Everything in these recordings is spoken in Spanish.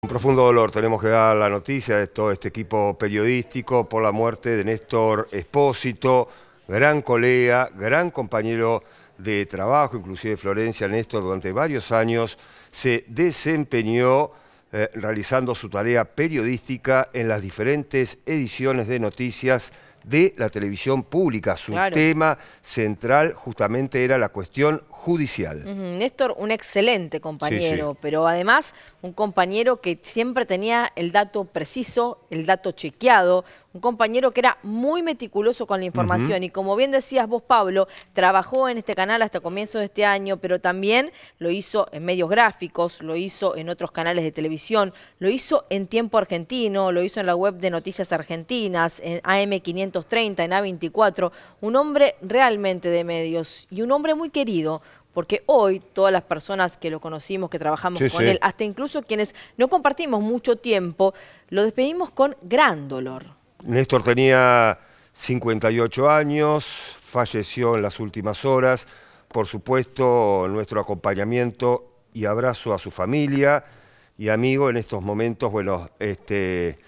Un profundo dolor tenemos que dar la noticia de todo este equipo periodístico por la muerte de Néstor Espósito, gran colega, gran compañero de trabajo, inclusive Florencia Néstor durante varios años se desempeñó eh, realizando su tarea periodística en las diferentes ediciones de noticias de la televisión pública. Su tema central justamente era la cuestión judicial. Néstor, un excelente compañero, pero además un compañero que siempre tenía el dato preciso, el dato chequeado, un compañero que era muy meticuloso con la información y como bien decías vos, Pablo, trabajó en este canal hasta comienzos de este año, pero también lo hizo en medios gráficos, lo hizo en otros canales de televisión, lo hizo en Tiempo Argentino, lo hizo en la web de Noticias Argentinas, en AM530, en A24, un hombre realmente de medios y un hombre muy querido porque hoy todas las personas que lo conocimos, que trabajamos con él, hasta incluso quienes no compartimos mucho tiempo, lo despedimos con gran dolor. Néstor tenía 58 años, falleció en las últimas horas. Por supuesto, nuestro acompañamiento y abrazo a su familia y amigo en estos momentos, este,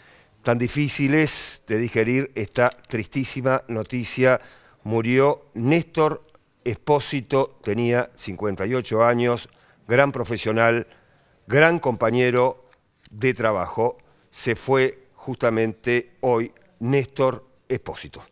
tan difíciles de digerir esta tristísima noticia. Murió Néstor Espósito, tenía 58 años, gran profesional, gran compañero de trabajo. Se fue justamente hoy Néstor Espósito.